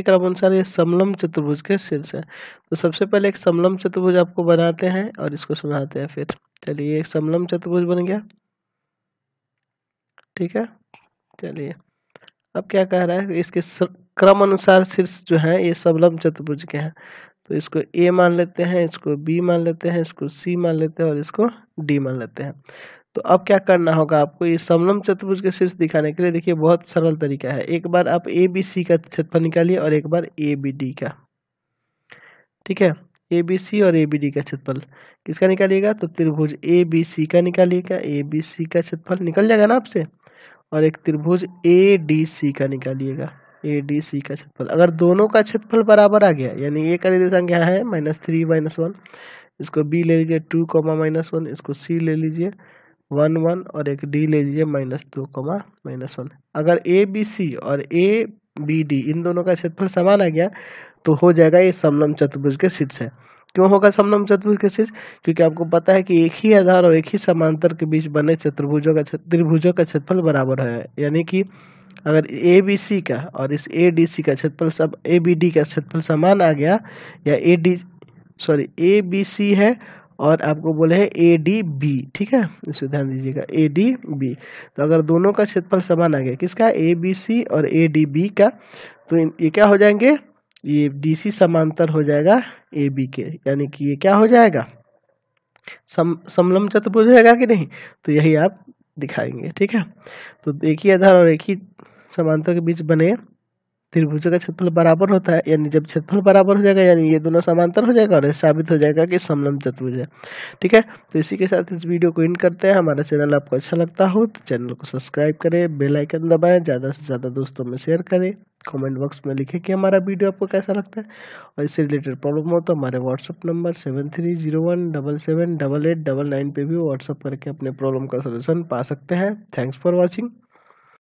क्रम अनुसार ये समलम चतुर्भुज के शीर्ष है तो सबसे पहले एक समलम चतुर्भुज आपको बनाते हैं और इसको सुनाते हैं फिर चलिए एक समलम चतुर्भुज बन गया ठीक है चलिए अब क्या कह रहा है इसके क्रम अनुसार शीर्ष जो है ये समलम चतुर्भुज के हैं तो इसको ए मान लेते हैं इसको बी मान लेते हैं इसको सी मान लेते हैं और इसको डी मान लेते हैं तो अब क्या करना होगा आपको ये समलम चतुर्भुज के शीर्ष दिखाने के लिए देखिए बहुत सरल तरीका है एक बार आप ए बी सी का क्षेत्रफल निकालिए और एक बार ए बी डी का ठीक है ए बी सी और ए बी डी का क्षेत्रफल किसका निकालिएगा तो त्रिभुज ए बी सी का निकालिएगा ए बी सी का क्षेत्रफल निकल जाएगा ना आपसे और एक त्रिभुज ए डी सी का निकालिएगा ए डी सी का क्षेत्रफल अगर दोनों का क्षेत्रफल बराबर आ गया यानी ए का निर्देशांक यहाँ है माइनस थ्री माइनस वन इसको बी ले लीजिए टू कॉमा माइनस वन इसको सी ले लीजिए वन वन और एक डी ले लीजिए माइनस दो कमा माइनस वन अगर ए बी सी और ए बी डी इन दोनों का क्षेत्रफल समान आ गया तो हो जाएगा ये समलम चतुर्भुज के शीर्ष है क्यों होगा समलम चतुर्भुज के शीर्ष क्योंकि आपको पता है कि एक ही आधार और एक ही समांतर के बीच बने चतुर्भुजों का त्रिभुजों का क्षेत्रफल बराबर है यानी कि अगर ए बी सी का और इस ए डी सी का क्षेत्रफल सब ए बी डी का क्षेत्रफल समान आ गया या A D sorry A B C है और आपको बोले है ए डी बी ठीक है इसे ध्यान दीजिएगा ए डी बी तो अगर दोनों का क्षेत्रफल समान आ गया किसका ए बी सी और ए डी बी का तो ये क्या हो जाएंगे ये डी सी समांतर हो जाएगा ए बी के यानी कि ये क्या हो जाएगा सम समलम चतुर्भुज जाएगा कि नहीं तो यही आप दिखाएंगे ठीक है तो एक ही आधार और एक ही समांतर के बीच बने त्रिभुज का क्षेत्रफल बराबर होता है यानी जब क्षेत्रफल बराबर हो जाएगा यानी ये दोनों समांतर हो जाएगा और साबित हो जाएगा कि समलम चतुर्भुज है ठीक है तो इसी के साथ इस वीडियो को इन करते हैं हमारा चैनल आपको अच्छा लगता हो तो चैनल को सब्सक्राइब करें बेल आइकन दबाएं ज़्यादा से ज़्यादा दोस्तों में शेयर करें कमेंट बॉक्स में लिखें कि हमारा वीडियो आपको कैसा लगता है और इससे रिलेटेड प्रॉब्लम हो तो हमारे WhatsApp number seven three zero one double seven double eight double nine पर भी व्हाट्सअप करके अपने प्रॉब्लम का सोल्यूशन पा सकते हैं थैंक्स फॉर वॉचिंग